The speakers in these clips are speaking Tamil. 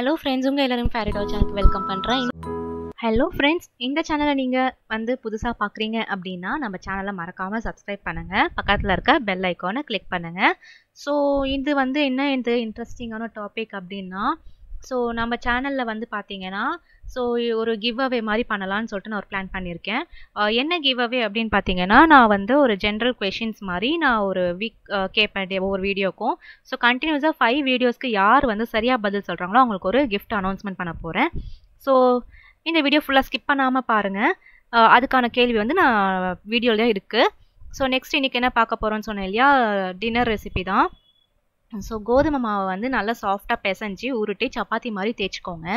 ஹலோ ஃப்ரெண்ட்ஸ் உங்கள் எல்லோரும் ஃபேரிடோ சேனலுக்கு வெல்கம் பண்ணுறேன் ஹலோ ஃப்ரெண்ட்ஸ் இந்த சேனலை நீங்கள் வந்து புதுசாக பார்க்குறீங்க அப்படின்னா நம்ம சேனலை மறக்காமல் சப்ஸ்கிரைப் பண்ணுங்கள் பக்கத்தில் இருக்க பெல் ஐக்கானை கிளிக் பண்ணுங்கள் ஸோ இது வந்து என்ன இந்த இன்ட்ரெஸ்டிங்கான டாபிக் அப்படின்னா ஸோ நம்ம சேனலில் வந்து பார்த்தீங்கன்னா ஸோ ஒரு கிவ் அவே மாதிரி பண்ணலான்னு சொல்லிட்டு நான் ஒரு பிளான் பண்ணியிருக்கேன் என்ன கிவ் அவே அப்படின்னு பார்த்தீங்கன்னா நான் வந்து ஒரு ஜென்ரல் கொஷின்ஸ் மாதிரி நான் ஒரு வீக் கேட்பேன் ஒவ்வொரு வீடியோக்கும் ஸோ கண்டினியூஸாக ஃபைவ் வீடியோஸ்க்கு யார் வந்து சரியாக பதில் சொல்கிறாங்களோ அவங்களுக்கு ஒரு கிஃப்ட் அனௌன்ஸ்மெண்ட் பண்ண போகிறேன் ஸோ இந்த வீடியோ ஃபுல்லாக ஸ்கிப் பண்ணாமல் பாருங்கள் அதுக்கான கேள்வி வந்து நான் வீடியோலேயே இருக்குது ஸோ நெக்ஸ்ட் இன்றைக்கி என்ன பார்க்க போகிறோன்னு சொன்னேன் இல்லையா டின்னர் ரெசிபி தான் ஸோ கோதுமை மாவை வந்து நல்லா சாஃப்டாக பிசைஞ்சு உருட்டி சப்பாத்தி மாதிரி தேய்ச்சிக்கோங்க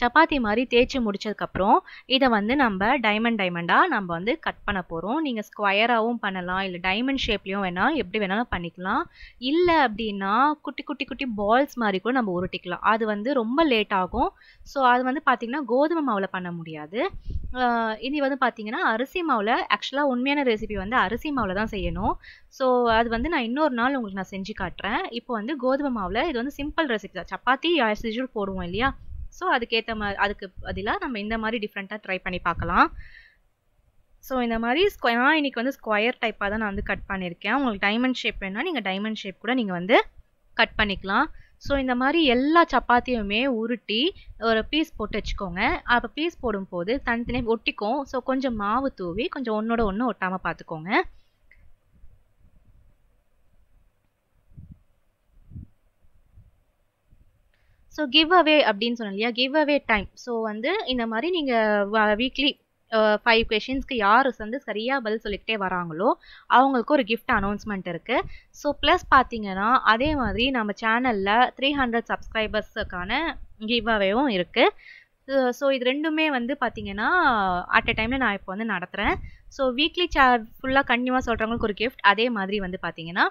சப்பாத்தி மாதிரி தேய்ச்சி முடிச்சதுக்கப்புறம் இதை வந்து நம்ம டைமண்ட் டைமண்டாக நம்ம வந்து கட் பண்ண போகிறோம் நீங்கள் ஸ்கொயராகவும் பண்ணலாம் இல்லை டைமண்ட் ஷேப்லேயும் வேணால் எப்படி வேணாலும் பண்ணிக்கலாம் இல்லை அப்படின்னா குட்டி குட்டி குட்டி பால்ஸ் மாதிரி கூட நம்ம உருட்டிக்கலாம் அது வந்து ரொம்ப லேட் ஆகும் ஸோ அது வந்து பார்த்திங்கன்னா கோதுமை மாவில் பண்ண முடியாது இது வந்து பார்த்திங்கன்னா அரிசி மாவில் ஆக்சுவலாக உண்மையான ரெசிபி வந்து அரிசி மாவில் தான் செய்யணும் ஸோ அது வந்து நான் இன்னொரு நாள் உங்களுக்கு நான் செஞ்சு காட்டுறேன் இப்போ இப்போ வந்து கோதுமை மாவில் இது வந்து சிம்பிள் ரெசிபி தான் சப்பாத்தி ஆஸ் யூஷுவல் போடுவோம் இல்லையா ஸோ அதுக்கேற்ற மாதிரி அதுக்கு பதிலாக நம்ம இந்த மாதிரி டிஃப்ரெண்ட்டாக ட்ரை பண்ணி பார்க்கலாம் ஸோ இந்த மாதிரி ஸ்கொயர் இன்றைக்கி வந்து ஸ்கொயர் டைப்பாக தான் நான் வந்து கட் பண்ணியிருக்கேன் உங்களுக்கு டைமண்ட் ஷேப் வேணால் நீங்கள் டைமண்ட் ஷேப் கூட நீங்கள் வந்து கட் பண்ணிக்கலாம் ஸோ இந்த மாதிரி எல்லா சப்பாத்தியுமே உருட்டி ஒரு பீஸ் போட்டு வச்சுக்கோங்க அப்போ பீஸ் போடும்போது தனித்தனியாக ஒட்டிக்கும் ஸோ கொஞ்சம் மாவு தூவி கொஞ்சம் ஒன்றோட ஒன்று ஒட்டாமல் பார்த்துக்கோங்க ஸோ கிவ் அவே அப்படின்னு சொன்னோம் இல்லையா கிவ் அவே டைம் ஸோ வந்து இந்த மாதிரி நீங்கள் வீக்லி ஃபைவ் கொஷின்ஸ்க்கு யார் வந்து சரியாக பதில் சொல்லிக்கிட்டே வராங்களோ அவங்களுக்கு ஒரு கிஃப்ட் அனௌன்ஸ்மெண்ட் இருக்குது ஸோ ப்ளஸ் பார்த்தீங்கன்னா அதே மாதிரி நம்ம சேனலில் த்ரீ ஹண்ட்ரட் சப்ஸ்கிரைபர்ஸுக்கான கிவ் அவேவும் இருக்குது ஸோ இது ரெண்டுமே வந்து பார்த்தீங்கன்னா அட் அ டைமில் நான் இப்போ வந்து நடத்துகிறேன் ஸோ வீக்லி சே ஃபுல்லாக கண்டிப்பாக சொல்கிறவங்களுக்கு ஒரு கிஃப்ட் அதே மாதிரி வந்து பார்த்தீங்கன்னா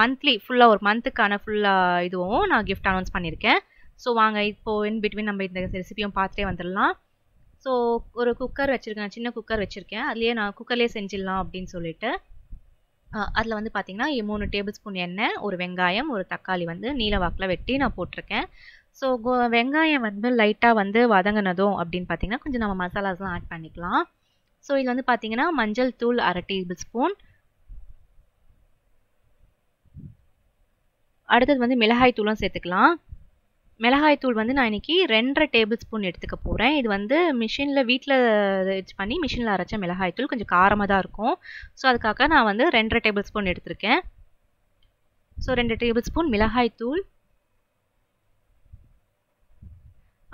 மந்த்லி ஃபுல்லாக ஒரு மந்த்துக்கான ஃபுல்லாக இதுவும் நான் கிஃப்ட் அனௌன்ஸ் பண்ணியிருக்கேன் ஸோ வாங்க இப்போது இன் பிட்வீன் நம்ம இந்த ரெசிபியும் பார்த்துட்டே வந்துடலாம் ஸோ ஒரு குக்கர் வச்சுருக்கேன் சின்ன குக்கர் வச்சுருக்கேன் அதுலேயே நான் குக்கர்லேயே செஞ்சிடலாம் அப்படின்னு சொல்லிட்டு அதில் வந்து பார்த்திங்கன்னா மூணு டேபிள் ஸ்பூன் எண்ணெய் ஒரு வெங்காயம் ஒரு தக்காளி வந்து நீல வாக்கில் வெட்டி நான் போட்டிருக்கேன் ஸோ கோ வெங்காயம் வந்து லைட்டாக வந்து வதங்கினதும் அப்படின்னு பார்த்திங்கன்னா கொஞ்சம் நம்ம மசாலாஸ்லாம் ஆட் பண்ணிக்கலாம் ஸோ இதில் வந்து பார்த்திங்கன்னா மஞ்சள் தூள் அரை டேபிள் ஸ்பூன் அடுத்தது வந்து மிளகாய் தூளும் சேர்த்துக்கலாம் மிளகாய்த்தூள் வந்து நான் இன்றைக்கி ரெண்டரை டேபிள் ஸ்பூன் எடுத்துக்க போகிறேன் இது வந்து மிஷினில் வீட்டில் இது பண்ணி மிஷினில் அரைச்ச மிளகாய்த்தூள் கொஞ்சம் காரமாக தான் இருக்கும் ஸோ அதுக்காக நான் வந்து ரெண்டரை டேபிள் ஸ்பூன் எடுத்திருக்கேன் ஸோ ரெண்டு டேபிள் ஸ்பூன் மிளகாய்த்தூள்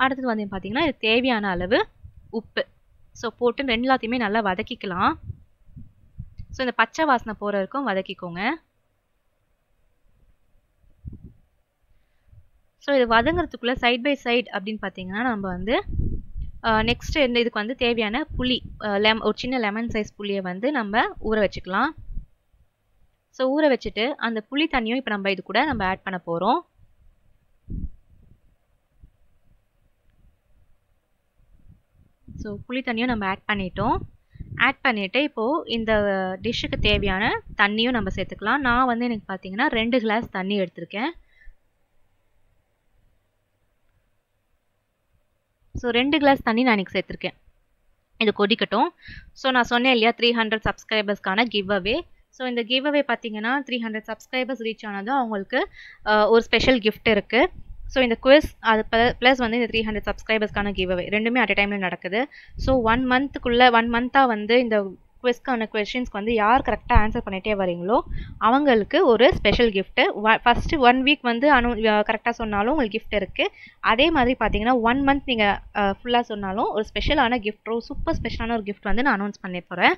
அடுத்தது வந்து பார்த்திங்கன்னா இது தேவையான அளவு உப்பு ஸோ போட்டு ரெண்டு எல்லாத்தையுமே நல்லா வதக்கிக்கலாம் ஸோ இந்த பச்சை வாசனை போகிற வரைக்கும் வதக்கிக்கோங்க ஸோ இது வதங்கிறதுக்குள்ளே சைட் பை சைட் அப்படின்னு பார்த்தீங்கன்னா நம்ம வந்து நெக்ஸ்ட்டு இந்த இதுக்கு வந்து தேவையான புளி லெம் ஒரு சின்ன லெமன் சைஸ் புளியை வந்து நம்ம ஊற வச்சுக்கலாம் ஸோ ஊற வச்சுட்டு அந்த புளி தண்ணியும் இப்போ நம்ம இது கூட நம்ம ஆட் பண்ண போகிறோம் ஸோ புளி தண்ணியும் நம்ம ஆட் பண்ணிட்டோம் ஆட் பண்ணிவிட்டு இப்போது இந்த டிஷ்ஷுக்கு தேவையான தண்ணியும் நம்ம சேர்த்துக்கலாம் நான் வந்து எனக்கு பார்த்தீங்கன்னா ரெண்டு கிளாஸ் தண்ணி எடுத்திருக்கேன் ஸோ ரெண்டு கிளாஸ் தண்ணி நான் இன்றைக்கி சேர்த்துருக்கேன் இது கொதிக்கட்டும் ஸோ நான் சொன்னேன் இல்லையா த்ரீ ஹண்ட்ரட் சப்ஸ்கிரைபர்ஸ்க்கான கிவ் அவே ஸோ இந்த கிவ் அவே பார்த்தீங்கன்னா த்ரீ ஹண்ட்ரட் சப்ஸ்கிரைபர்ஸ் ரீச் ஆனதும் அவங்களுக்கு ஒரு ஸ்பெஷல் கிஃப்ட் இருக்குது ஸோ இந்த குவிஸ் அது ப்ளஸ் வந்து இந்த த்ரீ ஹண்ட்ரட் சப்ஸ்கிரைபர்ஸ்க்கான கிவ் அவே ரெண்டுமே அட் டைமில் நடக்குது ஸோ ஒன் மந்த்துக்குள்ளே ஒன் மந்த்தாக வந்து இந்த குவிஸ்க்கான கொஸ்டின்ஸ்க்கு வந்து யார் கரெக்டாக ஆன்சர் பண்ணிகிட்டே வரீங்களோ அவங்களுக்கு ஒரு special gift first one week வந்து அனு கரெக்டாக சொன்னாலும் உங்களுக்கு கிஃப்ட் இருக்குது அதே மாதிரி பார்த்தீங்கன்னா ஒன் மந்த் நீங்கள் ஃபுல்லாக சொன்னாலும் ஒரு ஸ்பெஷலான கிஃப்ட்டோ சூப்பர் ஸ்பெஷலான ஒரு கிஃப்ட் வந்து நான் அனௌன்ஸ் பண்ணி போகிறேன்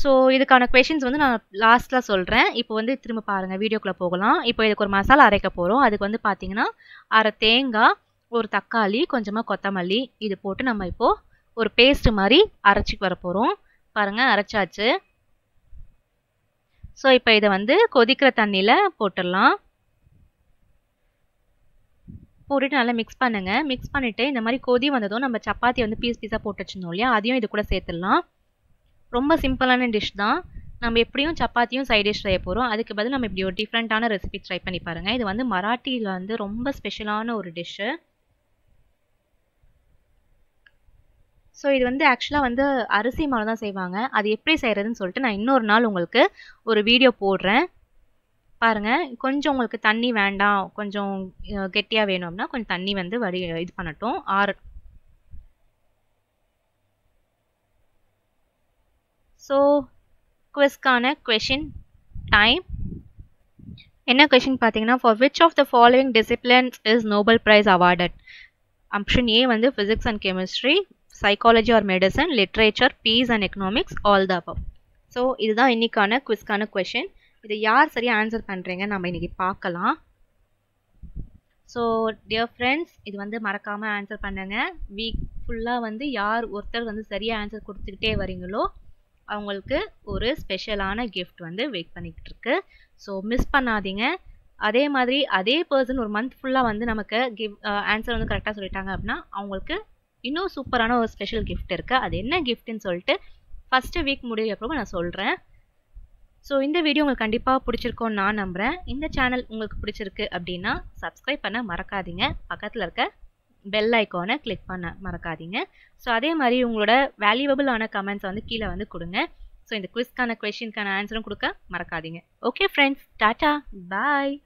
ஸோ இதுக்கான கொஷின்ஸ் வந்து நான் லாஸ்ட்டில் சொல்கிறேன் இப்போ வந்து திரும்ப பாருங்கள் வீடியோக்குள்ளே போகலாம் இப்போ இதுக்கு ஒரு மசாலா அரைக்க போகிறோம் அதுக்கு வந்து பார்த்தீங்கன்னா அரை தேங்காய் ஒரு தக்காளி கொஞ்சமாக கொத்தமல்லி இது போட்டு நம்ம இப்போது ஒரு பேஸ்ட்டு மாதிரி அரைச்சிக்கு வர போகிறோம் பாருங்கள் அரைச்சாச்சு ஸோ இப்போ இதை வந்து கொதிக்கிற தண்ணியில் போட்டுடலாம் போட்டுட்டு நல்லா மிக்ஸ் பண்ணுங்கள் மிக்ஸ் பண்ணிவிட்டு இந்த மாதிரி கொதி வந்ததும் நம்ம சப்பாத்தி வந்து பீஸ் பீஸாக போட்டு வச்சுருந்தோம் இல்லையா அதையும் இது கூட சேர்த்துடலாம் ரொம்ப சிம்பிளான டிஷ் தான் நம்ம எப்படியும் சப்பாத்தியும் சைட் டிஷ் செய்ய போகிறோம் அதுக்கு பதில் நம்ம இப்படி ஒரு டிஃப்ரெண்ட்டான ரெசிபி ட்ரை பண்ணி பாருங்கள் இது வந்து மராட்டியில் வந்து ரொம்ப ஸ்பெஷலான ஒரு டிஷ்ஷு ஸோ இது வந்து ஆக்சுவலாக வந்து அரிசி மாவு தான் செய்வாங்க அது எப்படி செய்கிறதுன்னு சொல்லிட்டு நான் இன்னொரு நாள் உங்களுக்கு ஒரு வீடியோ போடுறேன் பாருங்கள் கொஞ்சம் உங்களுக்கு தண்ணி வேண்டாம் கொஞ்சம் கெட்டியாக வேணும் அப்படின்னா கொஞ்சம் தண்ணி வந்து வடி இது பண்ணட்டும் ஆறு ஸோ குவிஸ்க்கான கொஷின் டைம் என்ன கொஷின் பார்த்தீங்கன்னா for which of the following disciplines is Nobel prize awarded option A வந்து physics and chemistry psychology or medicine literature peace and economics all the above so இதுதான் இன்றைக்கான குவிஸ்க்கான கொஷின் இதை யார் சரியாக ஆன்சர் பண்ணுறீங்க நம்ம இன்றைக்கி பார்க்கலாம் ஸோ டியர் ஃப்ரெண்ட்ஸ் இது வந்து மறக்காமல் ஆன்சர் பண்ணுங்கள் வீக் ஃபுல்லாக வந்து யார் ஒருத்தர் வந்து சரியாக ஆன்சர் கொடுத்துக்கிட்டே வரீங்களோ அவங்களுக்கு ஒரு ஸ்பெஷலான கிஃப்ட் வந்து வெயிட் பண்ணிக்கிட்டு இருக்கு ஸோ மிஸ் பண்ணாதீங்க அதே மாதிரி அதே பர்சன் ஒரு மந்த் ஃபுல்லாக வந்து நமக்கு கிவ் ஆன்சர் வந்து கரெக்டாக சொல்லிட்டாங்க அப்படின்னா அவங்களுக்கு இன்னும் சூப்பரான ஒரு ஸ்பெஷல் கிஃப்ட் இருக்குது அது என்ன கிஃப்ட்னு சொல்லிட்டு ஃபஸ்ட்டு வீக் முடிவு நான் சொல்கிறேன் ஸோ இந்த வீடியோ உங்களுக்கு கண்டிப்பாக பிடிச்சிருக்கோன்னு நான் நம்புகிறேன் இந்த சேனல் உங்களுக்கு பிடிச்சிருக்கு அப்படின்னா சப்ஸ்கிரைப் பண்ண மறக்காதீங்க பக்கத்தில் இருக்க பெல் ஐக்கானை கிளிக் பண்ண மறக்காதீங்க ஸோ அதே மாதிரி உங்களோட வேல்யூபிளான கமெண்ட்ஸ் வந்து கீழே வந்து கொடுங்க ஸோ இந்த குவிஸ்க்கான கொஷினுக்கான ஆன்சரும் கொடுக்க மறக்காதீங்க ஓகே ஃப்ரெண்ட்ஸ் டாட்டா பாய்